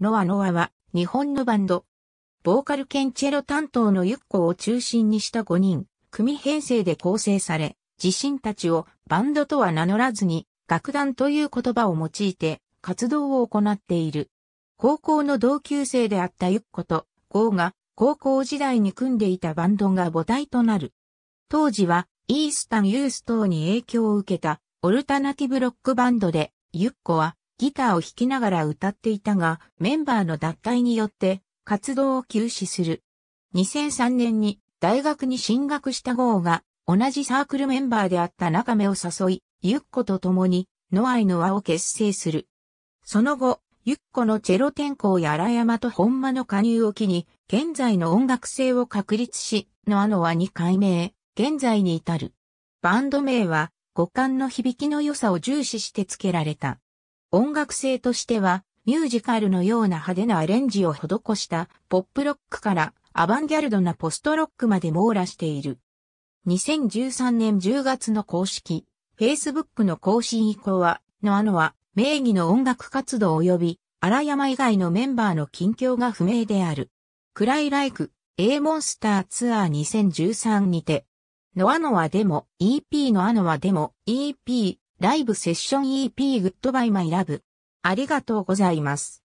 ノアノアは日本のバンド。ボーカル兼チェロ担当のユッコを中心にした5人、組編成で構成され、自身たちをバンドとは名乗らずに、楽団という言葉を用いて活動を行っている。高校の同級生であったユッコとゴーが高校時代に組んでいたバンドが母体となる。当時はイースタンユース等に影響を受けたオルタナティブロックバンドでユッコはギターを弾きながら歌っていたが、メンバーの脱退によって活動を休止する。2003年に大学に進学した号が同じサークルメンバーであった中目を誘い、ゆっこと共にノアイの輪を結成する。その後、ゆっこのチェロ転校や荒山と本間の加入を機に、現在の音楽性を確立し、ノアの輪に改名、現在に至る。バンド名は、五感の響きの良さを重視して付けられた。音楽性としては、ミュージカルのような派手なアレンジを施したポップロックからアバンギャルドなポストロックまで網羅している。2013年10月の公式、Facebook の更新以降は、ノアのは名義の音楽活動及び荒山以外のメンバーの近況が不明である。クライライク、A モンスターツアー2013にて、ノアのはでも、EP のアノはでも、EP、ライブセッション EP Goodbye My Love。ありがとうございます。